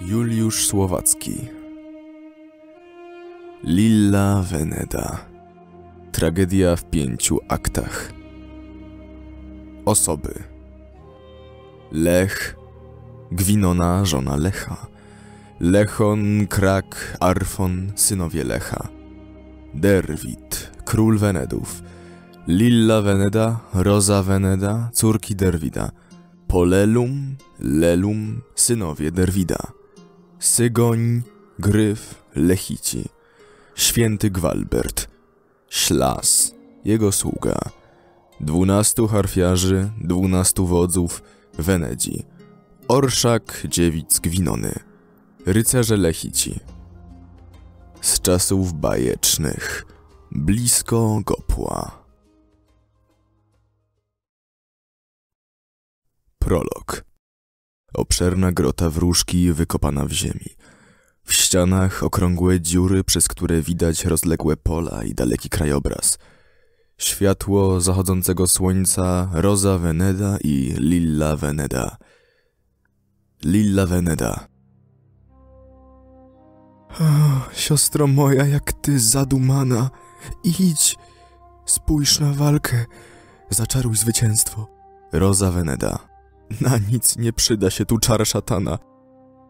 Juliusz Słowacki Lilla Veneda Tragedia w pięciu aktach Osoby Lech Gwinona, żona Lecha Lechon, Krak, Arfon, synowie Lecha Derwit, król Wenedów Lilla Veneda, Rosa Veneda, córki Derwida Polelum, Lelum, synowie Derwida Sygoń, Gryf, Lechici, Święty Gwalbert, Ślas, jego sługa, dwunastu harfiarzy, dwunastu wodzów, Wenedzi, Orszak, dziewic Gwinony, rycerze Lechici. Z czasów bajecznych, blisko Gopła. Prolog Obszerna grota wróżki wykopana w ziemi. W ścianach okrągłe dziury, przez które widać rozległe pola i daleki krajobraz. Światło zachodzącego słońca, Rosa Veneda i Lilla Veneda. Lilla Veneda. Oh, siostro moja, jak ty zadumana, idź, spójrz na walkę, zaczaruj zwycięstwo. Rosa Veneda. Na nic nie przyda się tu czar szatana.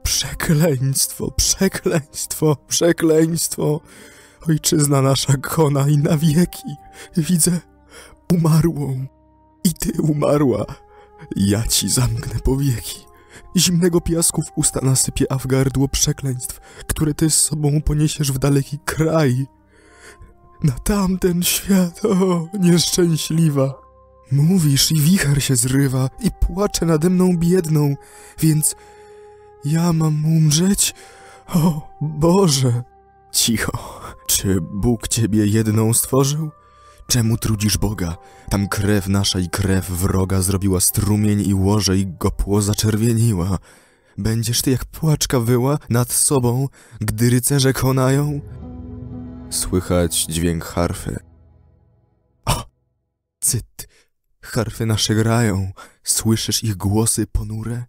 Przekleństwo, przekleństwo, przekleństwo. Ojczyzna nasza kona i na wieki. Widzę umarłą. I ty umarła. Ja ci zamknę powieki. Zimnego piasku w usta nasypie, a w gardło przekleństw, które ty z sobą poniesiesz w daleki kraj. Na tamten świat, o, nieszczęśliwa. Mówisz i wicher się zrywa i płacze nade mną biedną, więc ja mam umrzeć? O Boże! Cicho. Czy Bóg ciebie jedną stworzył? Czemu trudzisz Boga? Tam krew nasza i krew wroga zrobiła strumień i łoże i gopło zaczerwieniła. Będziesz ty jak płaczka wyła nad sobą, gdy rycerze konają? Słychać dźwięk harfy. O! Cyt! harfy nasze grają, słyszysz ich głosy ponure,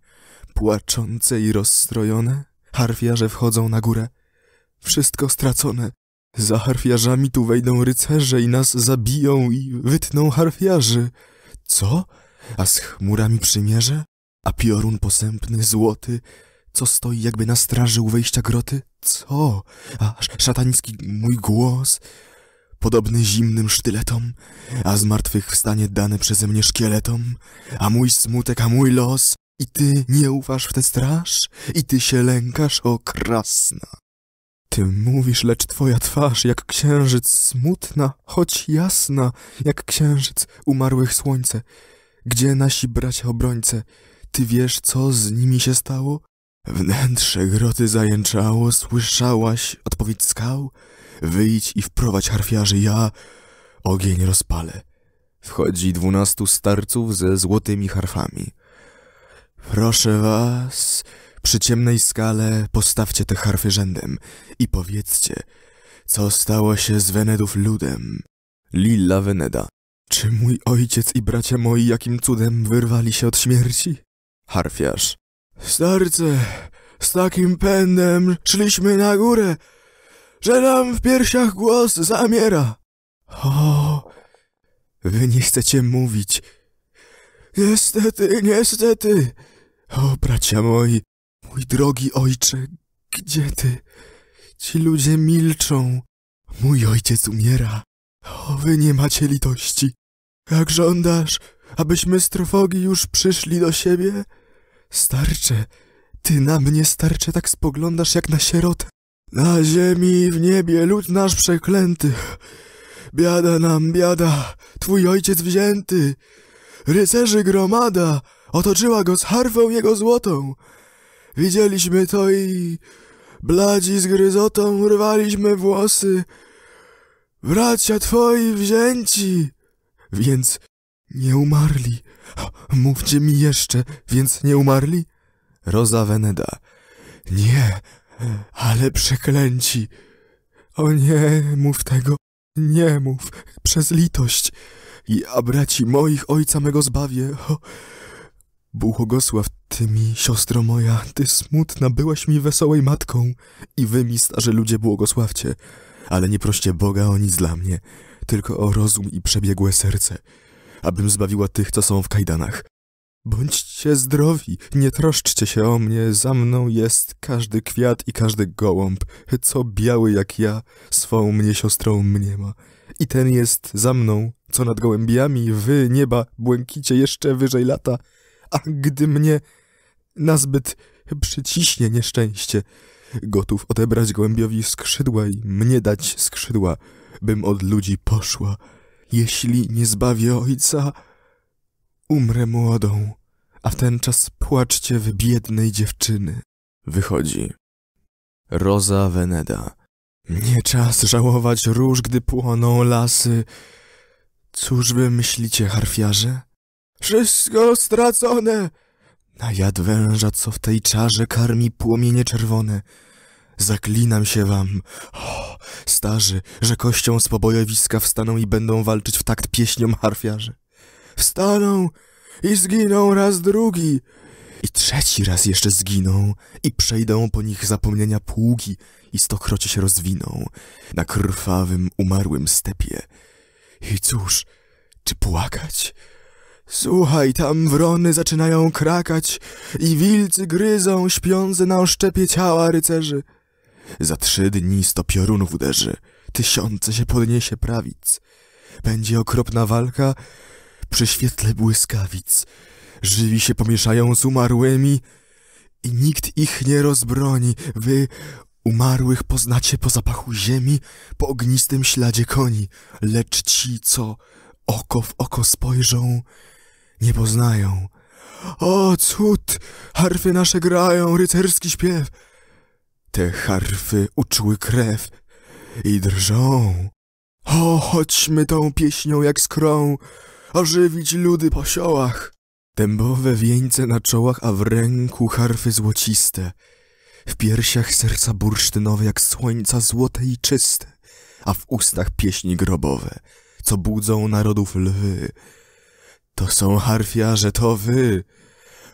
płaczące i rozstrojone? Harfiarze wchodzą na górę. Wszystko stracone. Za harfiarzami tu wejdą rycerze i nas zabiją i wytną harfiarzy. Co? A z chmurami przymierze? A piorun posępny, złoty, co stoi jakby na straży u wejścia groty? Co? A szatański mój głos? podobny zimnym sztyletom, a zmartwychwstanie dane przeze mnie szkieletom, a mój smutek, a mój los, i ty nie ufasz w tę straż, i ty się lękasz, o krasna. Ty mówisz, lecz twoja twarz jak księżyc smutna, choć jasna, jak księżyc umarłych słońce. Gdzie nasi bracia obrońce? Ty wiesz, co z nimi się stało? Wnętrze groty zajęczało, słyszałaś odpowiedź skał? Wyjdź i wprowadź harfiarzy, ja ogień rozpalę. Wchodzi dwunastu starców ze złotymi harfami. Proszę was, przy ciemnej skale postawcie te harfy rzędem i powiedzcie, co stało się z Wenedów ludem. Lilla Weneda. Czy mój ojciec i bracia moi jakim cudem wyrwali się od śmierci? Harfiarz. Starce, z takim pędem szliśmy na górę, że nam w piersiach głos zamiera. O, wy nie chcecie mówić. Niestety, niestety. O, bracia moi, mój drogi ojcze, gdzie ty? Ci ludzie milczą. Mój ojciec umiera. O, wy nie macie litości. Jak żądasz, abyśmy z trwogi już przyszli do siebie? Starcze, ty na mnie, starcze, tak spoglądasz jak na sierotę. Na ziemi i w niebie lud nasz przeklęty. Biada nam, biada, twój ojciec wzięty. Rycerzy gromada otoczyła go z harfą jego złotą. Widzieliśmy to i bladzi z gryzotą rwaliśmy włosy. Bracia twoi wzięci. Więc nie umarli. Mówcie mi jeszcze, więc nie umarli? Rosa Veneda. Nie, ale przeklęci. O nie, mów tego. Nie mów, przez litość. a braci moich ojca mego zbawię. O, błogosław ty mi, siostro moja, ty smutna byłaś mi wesołej matką. I wy mi, starzy ludzie, błogosławcie. Ale nie proście Boga o nic dla mnie, tylko o rozum i przebiegłe serce abym zbawiła tych, co są w kajdanach. Bądźcie zdrowi, nie troszczcie się o mnie, za mną jest każdy kwiat i każdy gołąb, co biały jak ja, swą mnie siostrą mniema. I ten jest za mną, co nad gołębiami, wy nieba błękicie jeszcze wyżej lata, a gdy mnie nazbyt przyciśnie nieszczęście, gotów odebrać gołębiowi skrzydła i mnie dać skrzydła, bym od ludzi poszła. Jeśli nie zbawię ojca, umrę młodą, a w ten czas płaczcie w biednej dziewczyny. Wychodzi. Rosa Veneda. Nie czas żałować róż, gdy płoną lasy. Cóż wy myślicie, harfiarze? Wszystko stracone! Najad węża, co w tej czarze karmi płomienie czerwone – Zaklinam się wam, oh, starzy, że kością z pobojowiska wstaną i będą walczyć w takt pieśniom harfiarzy. Wstaną i zginą raz drugi. I trzeci raz jeszcze zginą i przejdą po nich zapomnienia pługi i stokrocie się rozwiną na krwawym, umarłym stepie. I cóż, czy płakać? Słuchaj, tam wrony zaczynają krakać i wilcy gryzą śpiące na oszczepie ciała rycerzy. Za trzy dni sto piorunów uderzy, tysiące się podniesie prawic. Będzie okropna walka przy świetle błyskawic. Żywi się pomieszają z umarłymi i nikt ich nie rozbroni. Wy umarłych poznacie po zapachu ziemi, po ognistym śladzie koni. Lecz ci, co oko w oko spojrzą, nie poznają. O, cud! Harfy nasze grają, rycerski śpiew. Te harfy uczuły krew i drżą. O, chodźmy tą pieśnią jak skrą, ożywić ludy po siołach. Dębowe wieńce na czołach, a w ręku harfy złociste. W piersiach serca bursztynowe jak słońca złote i czyste, a w ustach pieśni grobowe, co budzą narodów lwy. To są harfiarze, to wy.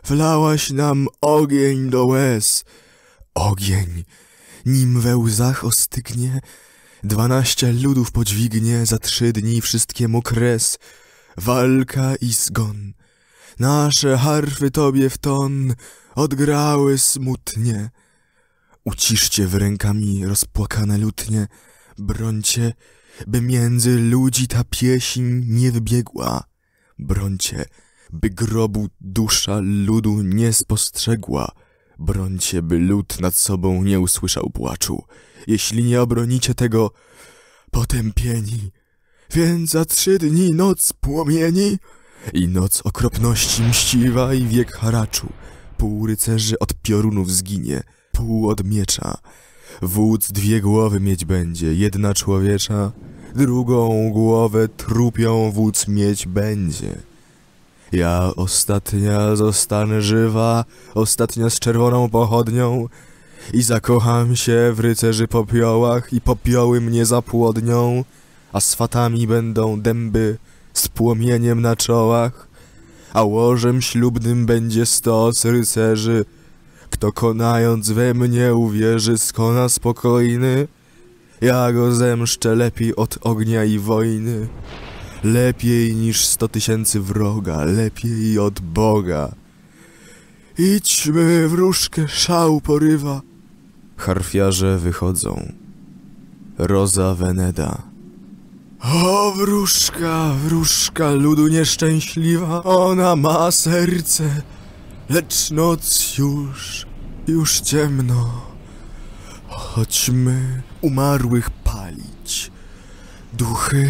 Wlałaś nam ogień do łez, Ogień, nim we łzach ostygnie, dwanaście ludów podźwignie za trzy dni wszystkiemu kres, walka i zgon. Nasze harfy tobie w ton odgrały smutnie. Uciszcie w rękami rozpłakane lutnie, brońcie, by między ludzi ta pieśń nie wybiegła. Brońcie, by grobu dusza ludu nie spostrzegła. Brońcie, by lud nad sobą nie usłyszał płaczu. Jeśli nie obronicie tego, potępieni. Więc za trzy dni noc płomieni i noc okropności mściwa i wiek haraczu. Pół rycerzy od piorunów zginie, pół od miecza. Wódz dwie głowy mieć będzie, jedna człowiecza, drugą głowę trupią wódz mieć będzie. Ja ostatnia zostanę żywa, ostatnia z czerwoną pochodnią i zakocham się w rycerzy popiołach i popioły mnie zapłodnią, a swatami będą dęby z płomieniem na czołach, a łożem ślubnym będzie stos rycerzy. Kto konając we mnie uwierzy, skona spokojny, ja go zemszczę lepiej od ognia i wojny. Lepiej niż sto tysięcy wroga, lepiej od Boga. Idźmy, wróżkę, szał porywa. Harfiarze wychodzą. Roza Weneda. O, wróżka, wróżka, ludu nieszczęśliwa, ona ma serce, lecz noc już, już ciemno. Chodźmy umarłych palić, duchy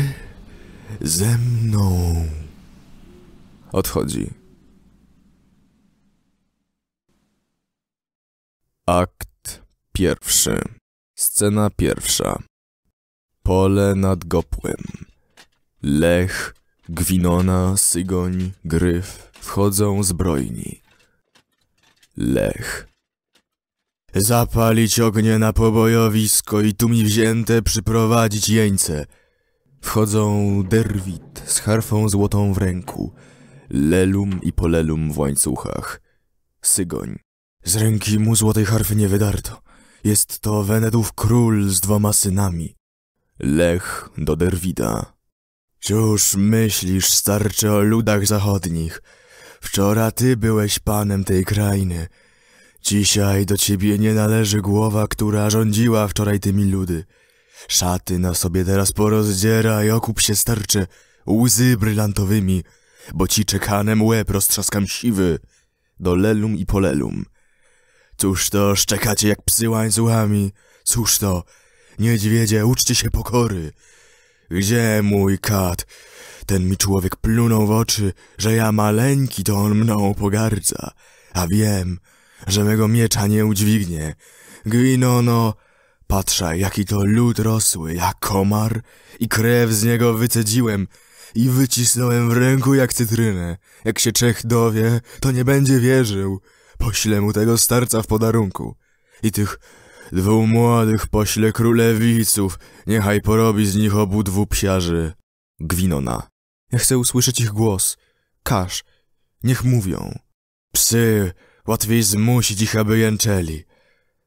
ze mną. Odchodzi. Akt pierwszy. Scena pierwsza. Pole nad Gopłem. Lech, Gwinona, Sygoń, Gryf wchodzą zbrojni. Lech. Zapalić ognie na pobojowisko i tu mi wzięte przyprowadzić jeńce. Wchodzą Derwit z harfą złotą w ręku, Lelum i Polelum w łańcuchach. Sygoń. Z ręki mu złotej harfy nie wydarto. Jest to Wenedów król z dwoma synami. Lech do Derwida. Cóż myślisz, starczy o ludach zachodnich? Wczoraj ty byłeś panem tej krainy. Dzisiaj do ciebie nie należy głowa, która rządziła wczoraj tymi ludy. Szaty na sobie teraz porozdziera i okup się starcze łzy brylantowymi, bo ci czekanem łeb roztrzaskam siwy do lelum i polelum. Cóż to, szczekacie jak psy łańcuchami, cóż to, niedźwiedzie, uczcie się pokory. Gdzie mój kat? Ten mi człowiek plunął w oczy, że ja maleńki to on mną pogardza, a wiem, że mego miecza nie udźwignie. Gwinono, Patrzaj, jaki to lud rosły, jak komar, i krew z niego wycedziłem i wycisnąłem w ręku jak cytrynę. Jak się Czech dowie, to nie będzie wierzył. Poślę mu tego starca w podarunku. I tych dwóch młodych pośle królewiców, niechaj porobi z nich obu dwu psiarzy. Gwinona. Ja chcę usłyszeć ich głos. Każ, niech mówią. Psy, łatwiej zmusić ich, aby jęczeli.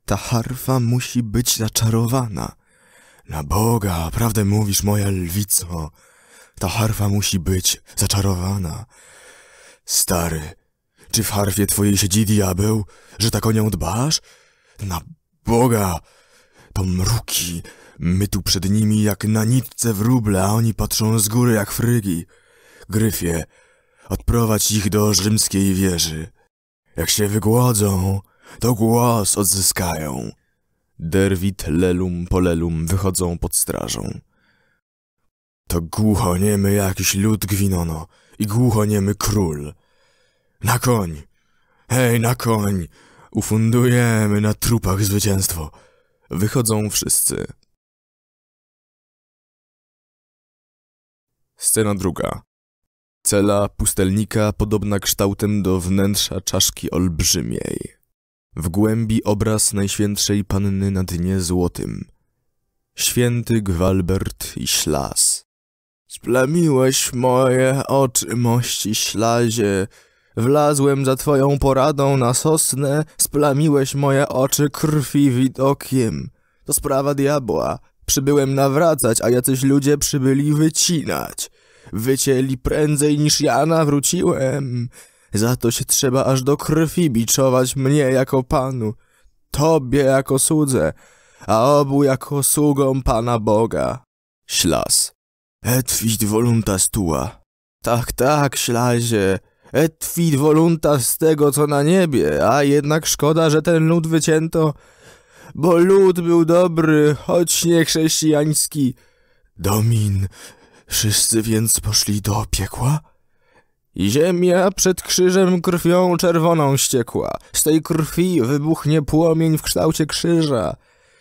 Ta harfa musi być zaczarowana. Na Boga, prawdę mówisz, moja lwico. Ta harfa musi być zaczarowana. Stary, czy w harfie twojej siedzi diabeł, że tak o nią dbasz? Na Boga, to mruki. My tu przed nimi jak na nitce wróble, a oni patrzą z góry jak frygi. Gryfie, odprowadź ich do rzymskiej wieży. Jak się wygłodzą, to głos odzyskają. Derwit, Lelum, Polelum wychodzą pod strażą. To głuchoniemy jakiś lud gwinono i głuchoniemy król. Na koń! Hej, na koń! Ufundujemy na trupach zwycięstwo. Wychodzą wszyscy. Scena druga. Cela pustelnika podobna kształtem do wnętrza czaszki olbrzymiej. W głębi obraz Najświętszej Panny na dnie złotym. Święty Gwalbert i Ślas. Splamiłeś moje oczy, mości ślazie. Wlazłem za twoją poradą na sosnę, splamiłeś moje oczy krwi widokiem. To sprawa diabła. Przybyłem nawracać, a jacyś ludzie przybyli wycinać. Wycięli prędzej niż ja nawróciłem. Za to się trzeba aż do krwi biczować mnie jako panu, tobie jako słudze, a obu jako sługą Pana Boga. Ślas. Et fit voluntas tua. Tak, tak, ślazie. Et fit voluntas z tego, co na niebie, a jednak szkoda, że ten lud wycięto, bo lud był dobry, choć nie chrześcijański. Domin, wszyscy więc poszli do piekła? Ziemia przed krzyżem krwią czerwoną ściekła. Z tej krwi wybuchnie płomień w kształcie krzyża.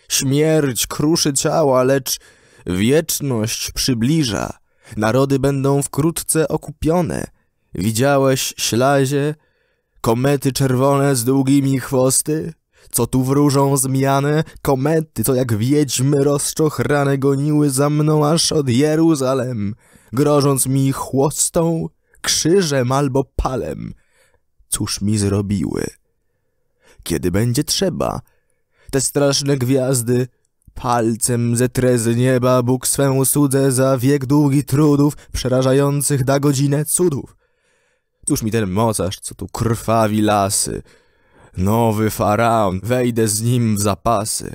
Śmierć kruszy ciała, lecz wieczność przybliża. Narody będą wkrótce okupione. Widziałeś ślazie, komety czerwone z długimi chwosty? Co tu wróżą zmianę? Komety, co jak wiedźmy rozczochrane goniły za mną aż od Jeruzalem, grożąc mi chłostą krzyżem albo palem. Cóż mi zrobiły? Kiedy będzie trzeba, te straszne gwiazdy palcem zetrę z nieba Bóg swemu cudze za wiek długi trudów przerażających da godzinę cudów. Cóż mi ten mocarz, co tu krwawi lasy. Nowy faraon, wejdę z nim w zapasy.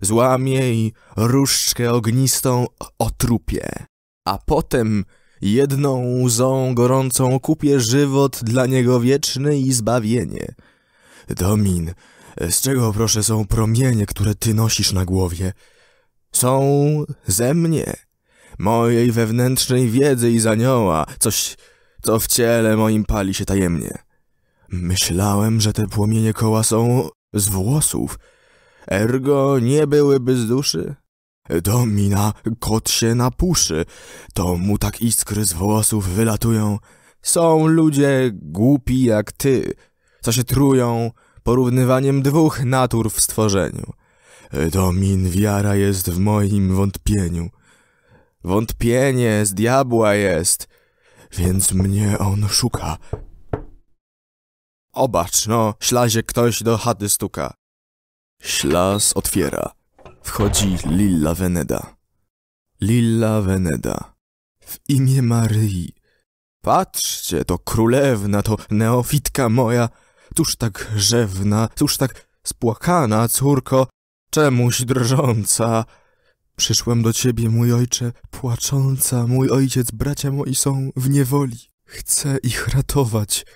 Złamie i różdżkę ognistą otrupię. A potem Jedną łzą gorącą kupię żywot dla niego wieczny i zbawienie. Domin, z czego proszę są promienie, które ty nosisz na głowie? Są ze mnie, mojej wewnętrznej wiedzy i zanioła, coś, co w ciele moim pali się tajemnie. Myślałem, że te płomienie koła są z włosów, ergo nie byłyby z duszy mina, kot się napuszy, to mu tak iskry z włosów wylatują. Są ludzie głupi jak ty, co się trują porównywaniem dwóch natur w stworzeniu. Domin, wiara jest w moim wątpieniu. Wątpienie z diabła jest, więc mnie on szuka. Obacz, no, ślazie ktoś do chaty stuka. Ślas otwiera. Wchodzi Lilla Veneda. Lilla Veneda. W imię Maryi. Patrzcie, to królewna, to neofitka moja. Tuż tak rzewna, tuż tak spłakana, córko, czemuś drżąca. Przyszłam do ciebie, mój ojcze, płacząca, mój ojciec, bracia moi są w niewoli. Chcę ich ratować,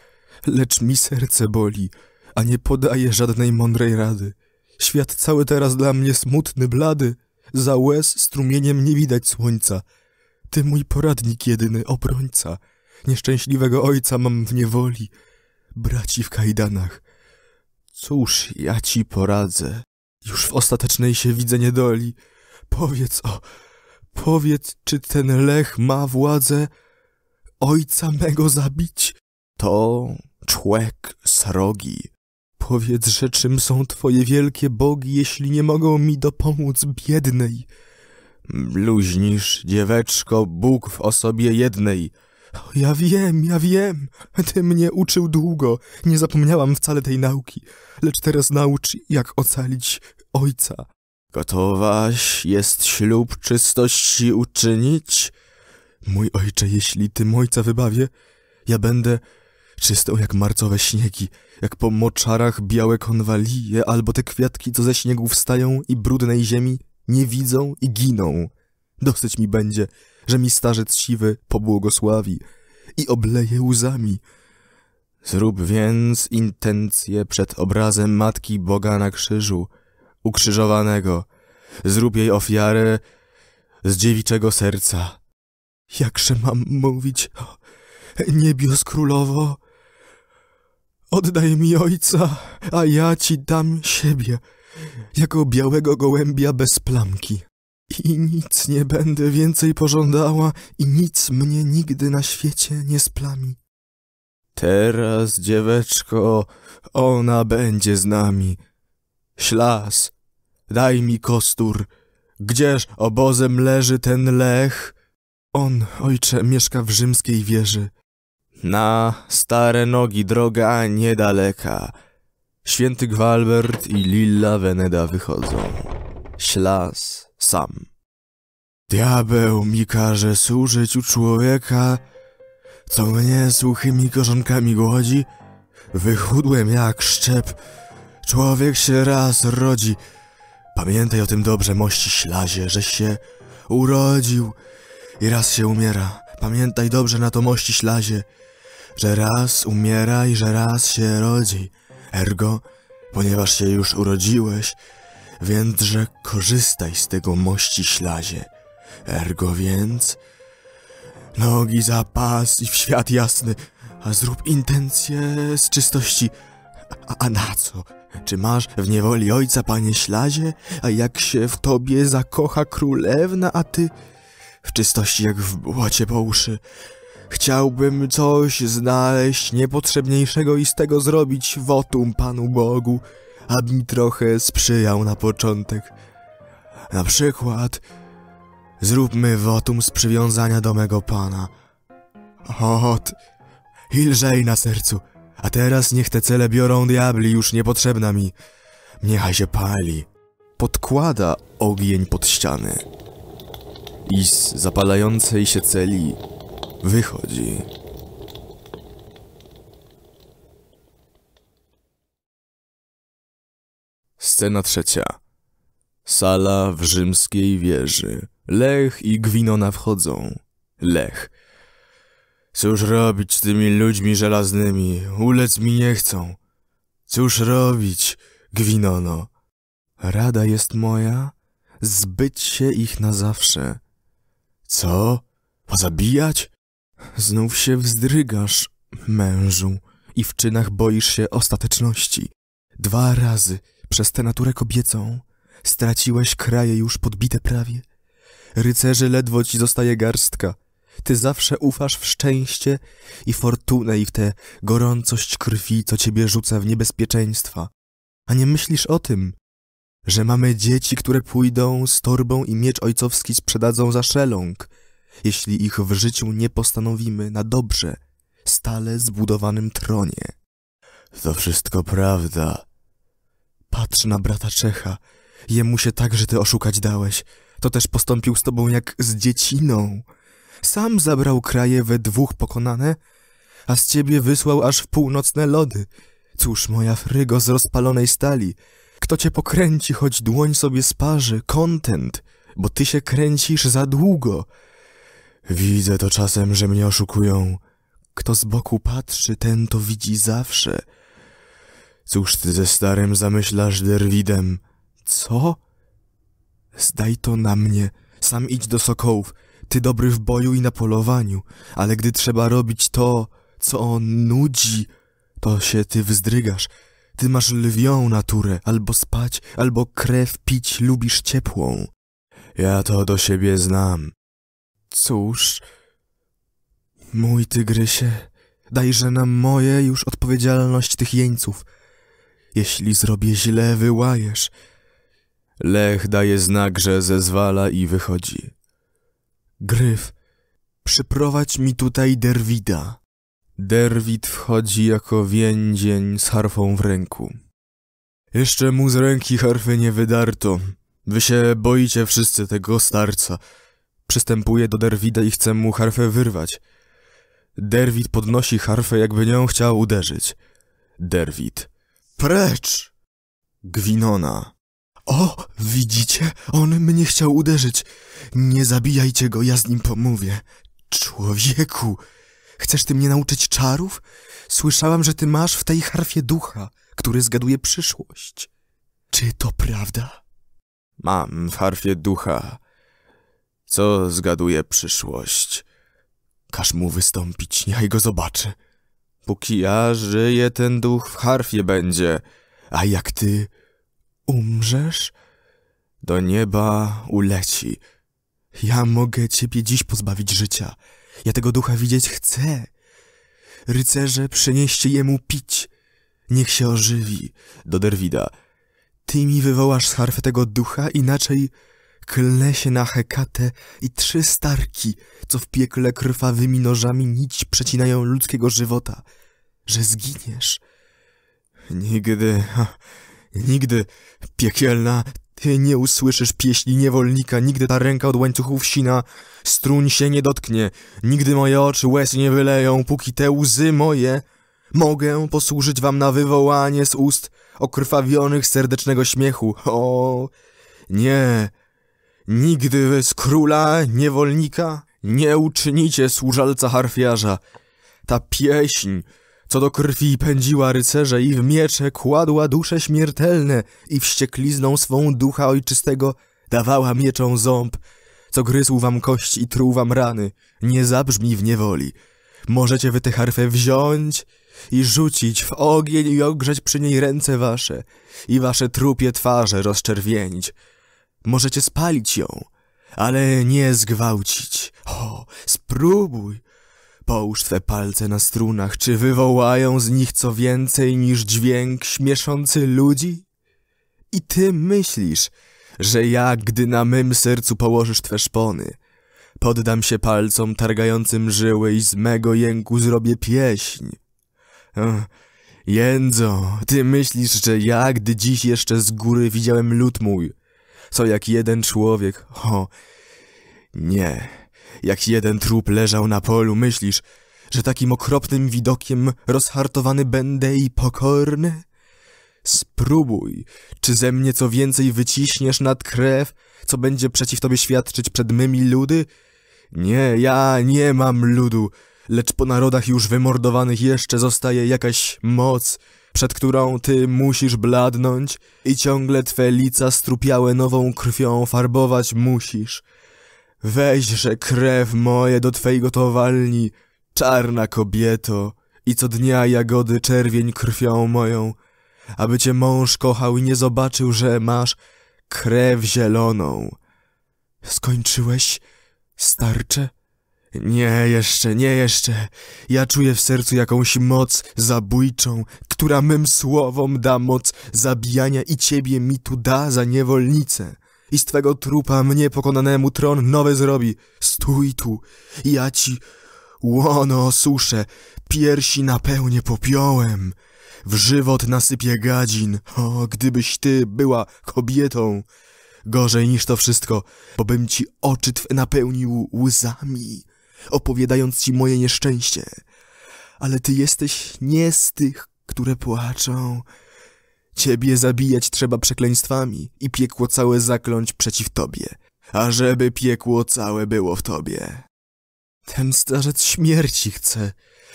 lecz mi serce boli, a nie podaję żadnej mądrej rady. Świat cały teraz dla mnie smutny, blady. Za łez strumieniem nie widać słońca. Ty mój poradnik jedyny, obrońca. Nieszczęśliwego ojca mam w niewoli. Braci w kajdanach. Cóż, ja ci poradzę. Już w ostatecznej się widzę niedoli. Powiedz o... Powiedz, czy ten Lech ma władzę ojca mego zabić? To człek srogi Powiedz, czym są twoje wielkie bogi, jeśli nie mogą mi dopomóc biednej? Bluźnisz, dzieweczko, Bóg w osobie jednej. Ja wiem, ja wiem. Ty mnie uczył długo. Nie zapomniałam wcale tej nauki. Lecz teraz naucz, jak ocalić ojca. Gotowaś jest ślub czystości uczynić? Mój ojcze, jeśli ty ojca wybawię, ja będę czystą jak marcowe śniegi, jak po moczarach białe konwalije, albo te kwiatki, co ze śniegu wstają i brudnej ziemi nie widzą i giną. Dosyć mi będzie, że mi starzec siwy pobłogosławi i obleje łzami. Zrób więc intencję przed obrazem Matki Boga na krzyżu, ukrzyżowanego. Zrób jej ofiarę z dziewiczego serca. Jakże mam mówić, niebios królowo, Oddaj mi ojca, a ja ci dam siebie, jako białego gołębia bez plamki. I nic nie będę więcej pożądała i nic mnie nigdy na świecie nie splami. Teraz, dzieweczko, ona będzie z nami. Ślas, daj mi kostur, gdzież obozem leży ten lech? On, ojcze, mieszka w rzymskiej wieży. Na stare nogi droga niedaleka. Święty Gwalbert i Lilla Veneda wychodzą. Ślas sam. Diabeł mi każe służyć u człowieka, co mnie suchymi korzonkami głodzi. Wychudłem jak szczep. Człowiek się raz rodzi. Pamiętaj o tym dobrze, mości ślazie, że się urodził i raz się umiera. Pamiętaj dobrze na to mości ślazie że raz umiera i że raz się rodzi. Ergo, ponieważ się już urodziłeś, więc że korzystaj z tego mości ślazie. Ergo więc, nogi za pas i w świat jasny, a zrób intencję z czystości. A, a na co? Czy masz w niewoli ojca, panie ślazie? A jak się w tobie zakocha królewna, a ty w czystości jak w błocie po uszy? Chciałbym coś znaleźć niepotrzebniejszego i z tego zrobić wotum Panu Bogu, aby mi trochę sprzyjał na początek. Na przykład, zróbmy wotum z przywiązania do mego Pana. Ot, i lżej na sercu, a teraz niech te cele biorą diabli, już niepotrzebna mi. Niechaj się pali. Podkłada ogień pod ściany i z zapalającej się celi wychodzi. Scena trzecia. Sala w rzymskiej wieży. Lech i Gwinona wchodzą. Lech. Cóż robić z tymi ludźmi żelaznymi? Ulec mi nie chcą. Cóż robić, Gwinono? Rada jest moja? Zbyć się ich na zawsze. Co? Pozabijać? Znów się wzdrygasz, mężu, i w czynach boisz się ostateczności. Dwa razy przez tę naturę kobiecą straciłeś kraje już podbite prawie. Rycerzy ledwo ci zostaje garstka. Ty zawsze ufasz w szczęście i fortunę i w tę gorącość krwi, co ciebie rzuca w niebezpieczeństwa. A nie myślisz o tym, że mamy dzieci, które pójdą z torbą i miecz ojcowski sprzedadzą za szeląg – jeśli ich w życiu nie postanowimy na dobrze, stale zbudowanym tronie. To wszystko prawda. Patrz na brata Czecha. Jemu się także ty oszukać dałeś. To też postąpił z tobą jak z dzieciną. Sam zabrał kraje we dwóch pokonane, a z ciebie wysłał aż w północne lody. Cóż, moja frygo z rozpalonej stali. Kto cię pokręci, choć dłoń sobie sparzy, kontent, bo ty się kręcisz za długo. Widzę to czasem, że mnie oszukują. Kto z boku patrzy, ten to widzi zawsze. Cóż ty ze starym zamyślasz derwidem? Co? Zdaj to na mnie. Sam idź do sokołów. Ty dobry w boju i na polowaniu, ale gdy trzeba robić to, co on nudzi, to się ty wzdrygasz. Ty masz lwią naturę, albo spać, albo krew pić lubisz ciepłą. Ja to do siebie znam. Cóż, mój tygrysie, dajże nam moje już odpowiedzialność tych jeńców. Jeśli zrobię źle, wyłajesz. Lech daje znak, że zezwala i wychodzi. Gryf, przyprowadź mi tutaj Derwida. Derwid wchodzi jako więzień z harfą w ręku. Jeszcze mu z ręki harfy nie wydarto. Wy się boicie wszyscy tego starca przystępuje do Derwida i chce mu harfę wyrwać. Derwid podnosi harfę, jakby nią chciał uderzyć. Derwid. Precz! Gwinona. O, widzicie? On mnie chciał uderzyć. Nie zabijajcie go, ja z nim pomówię. Człowieku, chcesz ty mnie nauczyć czarów? Słyszałam, że ty masz w tej harfie ducha, który zgaduje przyszłość. Czy to prawda? Mam w harfie ducha, co zgaduje przyszłość. Każ mu wystąpić, niechaj go zobaczy. Póki ja żyję, ten duch w harfie będzie, a jak ty umrzesz, do nieba uleci. Ja mogę ciebie dziś pozbawić życia. Ja tego ducha widzieć chcę. Rycerze, przynieście jemu pić. Niech się ożywi, do Derwida. Ty mi wywołasz z harfy tego ducha, inaczej klę się na Hekatę i trzy starki, co w piekle krwawymi nożami nić przecinają ludzkiego żywota, że zginiesz. Nigdy, ha, nigdy, piekielna, ty nie usłyszysz pieśni niewolnika, nigdy ta ręka od łańcuchów sina strun się nie dotknie, nigdy moje oczy łez nie wyleją, póki te łzy moje mogę posłużyć wam na wywołanie z ust okrwawionych serdecznego śmiechu. O, nie, Nigdy wy z króla, niewolnika, nie uczynicie służalca harfiarza. Ta pieśń, co do krwi pędziła rycerze i w miecze kładła dusze śmiertelne i wścieklizną swą ducha ojczystego dawała mieczą ząb, co gryzł wam kość i truł wam rany, nie zabrzmi w niewoli. Możecie wy tę harfę wziąć i rzucić w ogień i ogrzeć przy niej ręce wasze i wasze trupie twarze rozczerwienić. Możecie spalić ją, ale nie zgwałcić. O, spróbuj. Połóż twe palce na strunach, czy wywołają z nich co więcej niż dźwięk śmieszący ludzi? I ty myślisz, że ja, gdy na mym sercu położysz twe szpony, poddam się palcom targającym żyły i z mego jęku zrobię pieśń. Ach, jędzo, ty myślisz, że ja, gdy dziś jeszcze z góry widziałem lud mój, co jak jeden człowiek. O, nie. Jak jeden trup leżał na polu, myślisz, że takim okropnym widokiem rozhartowany będę i pokorny? Spróbuj, czy ze mnie co więcej wyciśniesz nad krew, co będzie przeciw tobie świadczyć przed mymi ludy? Nie, ja nie mam ludu, lecz po narodach już wymordowanych jeszcze zostaje jakaś moc, przed którą ty musisz bladnąć i ciągle twe lica strupiałe nową krwią farbować musisz. Weźże krew moje do twej gotowalni, czarna kobieto, i co dnia jagody czerwień krwią moją, aby cię mąż kochał i nie zobaczył, że masz krew zieloną. Skończyłeś, starcze? Nie, jeszcze, nie jeszcze. Ja czuję w sercu jakąś moc zabójczą, która mym słowom da moc zabijania i ciebie mi tu da za niewolnicę. I z twego trupa mnie pokonanemu tron nowy zrobi. Stój tu, ja ci łono osuszę, piersi napełnię popiołem. W żywot nasypie gadzin. O, gdybyś ty była kobietą. Gorzej niż to wszystko, bo bym ci oczy twe napełnił łzami opowiadając ci moje nieszczęście. Ale ty jesteś nie z tych, które płaczą. Ciebie zabijać trzeba przekleństwami i piekło całe zakląć przeciw tobie, ażeby piekło całe było w tobie. Ten starzec śmierci chce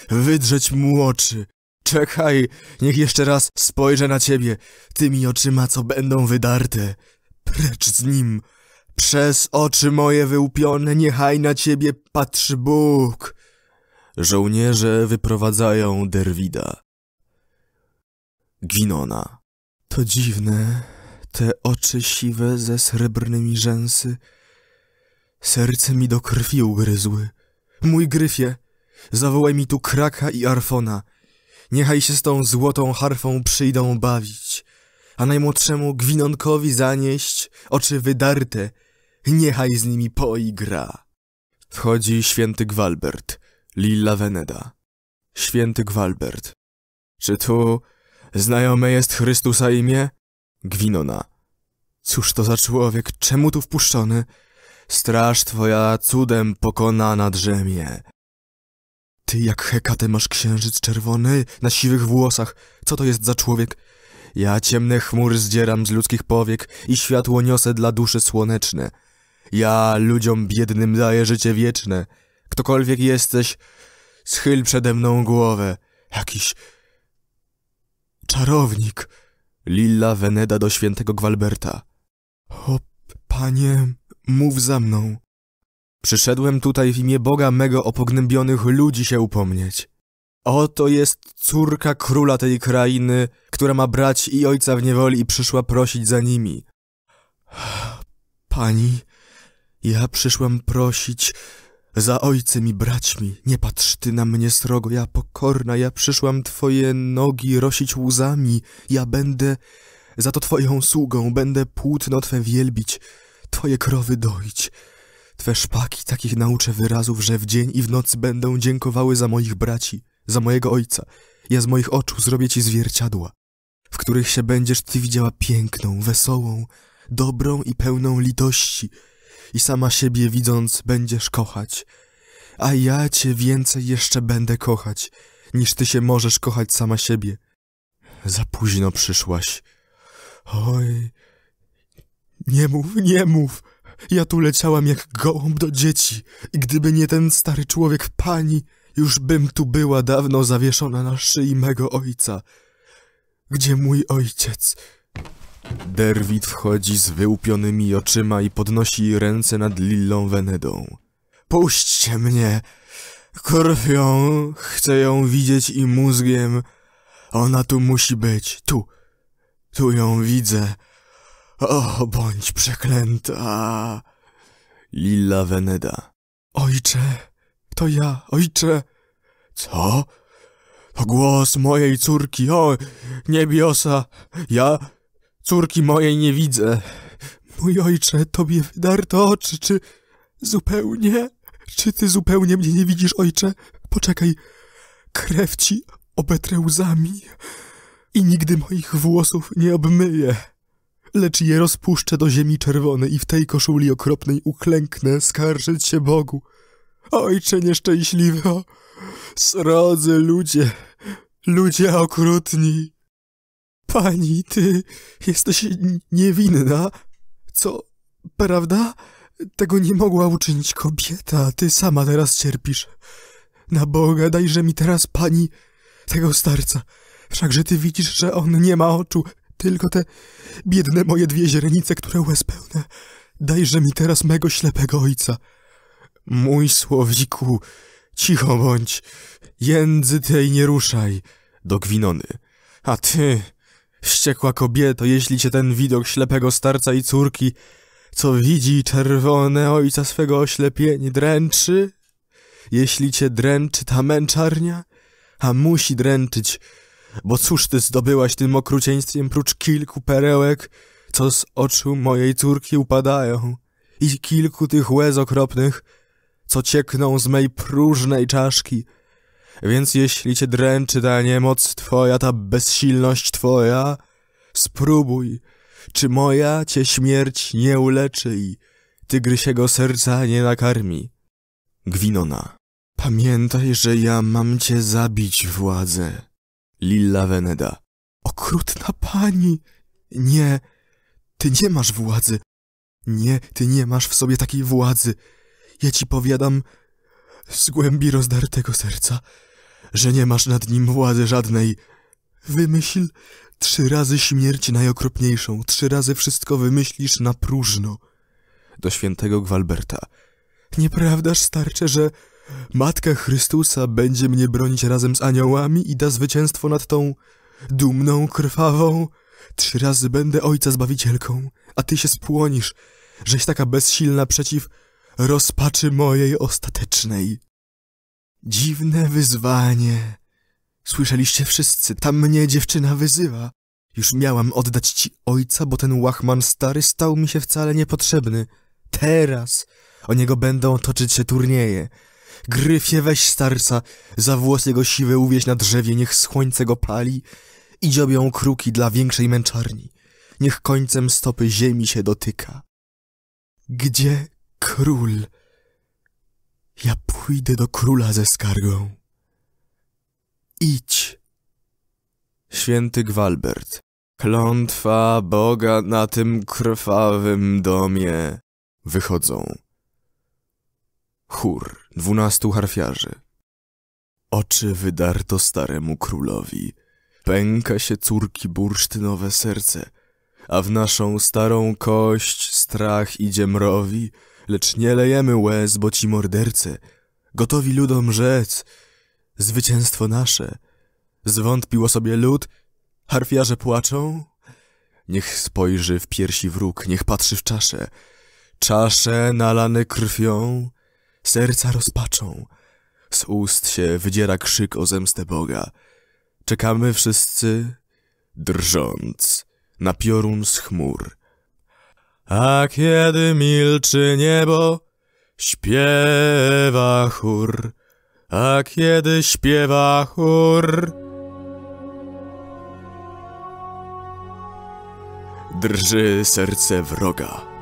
wydrzeć mu oczy. Czekaj, niech jeszcze raz spojrzę na ciebie tymi oczyma, co będą wydarte. Precz z nim! Przez oczy moje wyłupione niechaj na ciebie patrzy Bóg. Żołnierze wyprowadzają Derwida. Gwinona. To dziwne, te oczy siwe ze srebrnymi rzęsy. Serce mi do krwi ugryzły. Mój gryfie, zawołaj mi tu kraka i arfona. Niechaj się z tą złotą harfą przyjdą bawić, a najmłodszemu gwinonkowi zanieść oczy wydarte, Niechaj z nimi poigra. Wchodzi święty Gwalbert, Lilla Veneda. Święty Gwalbert. Czy tu znajome jest Chrystusa imię? Gwinona. Cóż to za człowiek, czemu tu wpuszczony? Straż twoja cudem pokonana drzemie. Ty jak hekatę masz księżyc czerwony na siwych włosach. Co to jest za człowiek? Ja ciemne chmury zdzieram z ludzkich powiek i światło niosę dla duszy słoneczne. Ja ludziom biednym daję życie wieczne. Ktokolwiek jesteś, schyl przede mną głowę. Jakiś czarownik. Lilla Veneda do świętego Gwalberta. O, panie, mów za mną. Przyszedłem tutaj w imię Boga mego o pognębionych ludzi się upomnieć. Oto jest córka króla tej krainy, która ma brać i ojca w niewoli i przyszła prosić za nimi. Pani, ja przyszłam prosić za ojcem i braćmi. Nie patrz ty na mnie srogo, ja pokorna, ja przyszłam twoje nogi rosić łzami. Ja będę za to twoją sługą, będę płótno twe wielbić, twoje krowy doić. Twe szpaki takich nauczę wyrazów, że w dzień i w nocy będą dziękowały za moich braci, za mojego ojca. Ja z moich oczu zrobię ci zwierciadła, w których się będziesz ty widziała piękną, wesołą, dobrą i pełną litości i sama siebie widząc będziesz kochać, a ja cię więcej jeszcze będę kochać, niż ty się możesz kochać sama siebie. Za późno przyszłaś. Oj, nie mów, nie mów. Ja tu leciałam jak gołąb do dzieci i gdyby nie ten stary człowiek pani, już bym tu była dawno zawieszona na szyi mego ojca. Gdzie mój ojciec? Derwit wchodzi z wyłupionymi oczyma i podnosi ręce nad Lillą Wenedą. Puśćcie mnie! Korfią! Chcę ją widzieć i mózgiem. Ona tu musi być, tu. Tu ją widzę. O, bądź przeklęta! Lilla Veneda. Ojcze, to ja, ojcze. Co? To głos mojej córki, o, niebiosa. Ja Córki mojej nie widzę. Mój ojcze, tobie wydarto oczy, czy... Zupełnie? Czy ty zupełnie mnie nie widzisz, ojcze? Poczekaj. Krew ci obetrę łzami i nigdy moich włosów nie obmyję. Lecz je rozpuszczę do ziemi czerwonej i w tej koszuli okropnej uklęknę skarżyć się Bogu. Ojcze nieszczęśliwy, o, srodzy ludzie, ludzie okrutni. Pani, ty jesteś niewinna, co, prawda? Tego nie mogła uczynić kobieta, ty sama teraz cierpisz. Na Boga dajże mi teraz pani tego starca. Wszakże ty widzisz, że on nie ma oczu, tylko te biedne moje dwie źrenice, które łez pełne. Dajże mi teraz mego ślepego ojca. Mój słowiku, cicho bądź, jędzy tej nie ruszaj, do gwinony. A ty, Wściekła kobieto, jeśli cię ten widok ślepego starca i córki, co widzi czerwone ojca swego oślepienie dręczy? Jeśli cię dręczy ta męczarnia, a musi dręczyć, bo cóż ty zdobyłaś tym okrucieństwem prócz kilku perełek, co z oczu mojej córki upadają i kilku tych łez okropnych, co ciekną z mej próżnej czaszki – więc jeśli cię dręczy ta niemoc twoja, ta bezsilność twoja, spróbuj, czy moja cię śmierć nie uleczy i tygrysiego serca nie nakarmi. Gwinona. Pamiętaj, że ja mam cię zabić, władzę. Lilla Veneda. Okrutna pani! Nie, ty nie masz władzy. Nie, ty nie masz w sobie takiej władzy. Ja ci powiadam z głębi rozdartego serca że nie masz nad nim władzy żadnej. Wymyśl trzy razy śmierć najokropniejszą, trzy razy wszystko wymyślisz na próżno. Do świętego Gwalberta. Nieprawdaż, starcze, że Matka Chrystusa będzie mnie bronić razem z aniołami i da zwycięstwo nad tą dumną, krwawą. Trzy razy będę ojca zbawicielką, a ty się spłonisz, żeś taka bezsilna przeciw rozpaczy mojej ostatecznej. Dziwne wyzwanie. Słyszeliście wszyscy, ta mnie dziewczyna wyzywa. Już miałam oddać ci ojca, bo ten łachman stary stał mi się wcale niepotrzebny. Teraz o niego będą toczyć się turnieje. Gryfie weź starca, za włos jego siwy uwieź na drzewie, niech słońce go pali i dziobią kruki dla większej męczarni. Niech końcem stopy ziemi się dotyka. Gdzie król? Ja pójdę do króla ze skargą. Idź. Święty Gwalbert, klątwa Boga na tym krwawym domie. Wychodzą. Chór dwunastu harfiarzy. Oczy wydarto staremu królowi. Pęka się córki bursztynowe serce, a w naszą starą kość strach idzie mrowi – lecz nie lejemy łez, bo ci mordercy, gotowi ludom rzec, zwycięstwo nasze. Zwątpiło sobie lud, harfiarze płaczą. Niech spojrzy w piersi wróg, niech patrzy w czasze. Czasze nalane krwią, serca rozpaczą. Z ust się wydziera krzyk o zemstę Boga. Czekamy wszyscy, drżąc, na piorun z chmur. A kiedy milczy niebo, śpiewa chór. A kiedy śpiewa chór... Drży serce wroga.